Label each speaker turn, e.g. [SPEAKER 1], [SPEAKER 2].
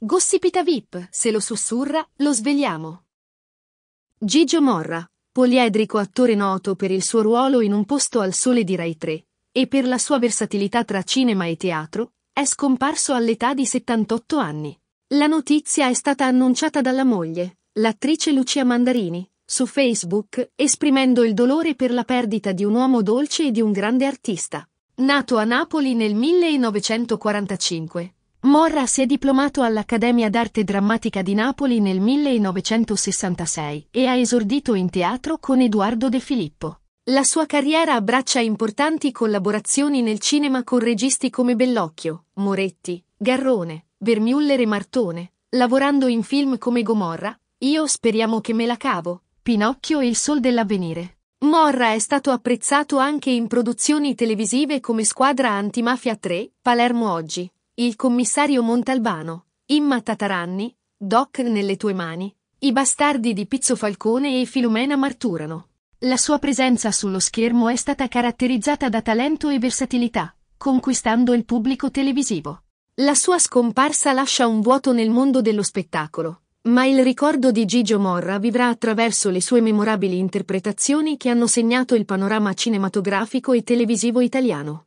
[SPEAKER 1] Gossipita VIP, se lo sussurra, lo svegliamo. Gigio Morra, poliedrico attore noto per il suo ruolo in Un posto al sole di Rai 3 e per la sua versatilità tra cinema e teatro, è scomparso all'età di 78 anni. La notizia è stata annunciata dalla moglie, l'attrice Lucia Mandarini, su Facebook, esprimendo il dolore per la perdita di un uomo dolce e di un grande artista. Nato a Napoli nel 1945, Morra si è diplomato all'Accademia d'Arte Drammatica di Napoli nel 1966 e ha esordito in teatro con Edoardo De Filippo. La sua carriera abbraccia importanti collaborazioni nel cinema con registi come Bellocchio, Moretti, Garrone, Vermuller e Martone, lavorando in film come Gomorra, Io speriamo che me la cavo, Pinocchio e Il Sol dell'avvenire. Morra è stato apprezzato anche in produzioni televisive come Squadra Antimafia 3, Palermo Oggi, il commissario Montalbano, Imma Tataranni, Doc nelle tue mani, i bastardi di Pizzo Falcone e Filomena Marturano. La sua presenza sullo schermo è stata caratterizzata da talento e versatilità, conquistando il pubblico televisivo. La sua scomparsa lascia un vuoto nel mondo dello spettacolo, ma il ricordo di Gigio Morra vivrà attraverso le sue memorabili interpretazioni che hanno segnato il panorama cinematografico e televisivo italiano.